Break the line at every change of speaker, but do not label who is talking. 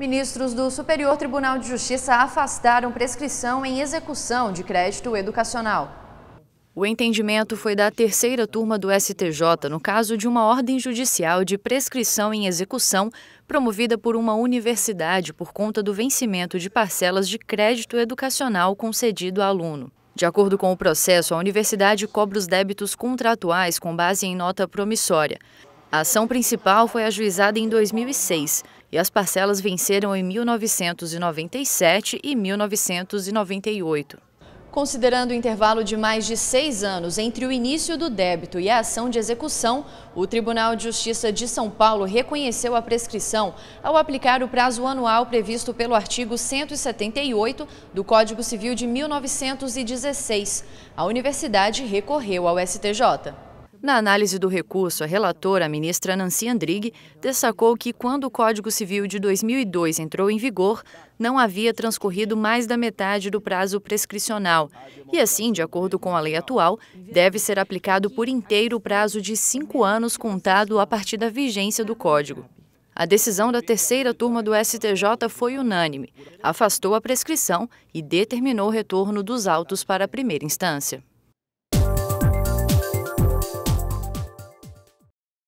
Ministros do Superior Tribunal de Justiça afastaram prescrição em execução de crédito educacional. O entendimento foi da terceira turma do STJ no caso de uma ordem judicial de prescrição em execução promovida por uma universidade por conta do vencimento de parcelas de crédito educacional concedido a aluno. De acordo com o processo, a universidade cobra os débitos contratuais com base em nota promissória. A ação principal foi ajuizada em 2006 e as parcelas venceram em 1997 e 1998. Considerando o intervalo de mais de seis anos entre o início do débito e a ação de execução, o Tribunal de Justiça de São Paulo reconheceu a prescrição ao aplicar o prazo anual previsto pelo artigo 178 do Código Civil de 1916. A universidade recorreu ao STJ. Na análise do recurso, a relatora, a ministra Nancy Andrighi, destacou que quando o Código Civil de 2002 entrou em vigor, não havia transcorrido mais da metade do prazo prescricional. E assim, de acordo com a lei atual, deve ser aplicado por inteiro o prazo de cinco anos contado a partir da vigência do Código. A decisão da terceira turma do STJ foi unânime, afastou a prescrição e determinou o retorno dos autos para a primeira instância.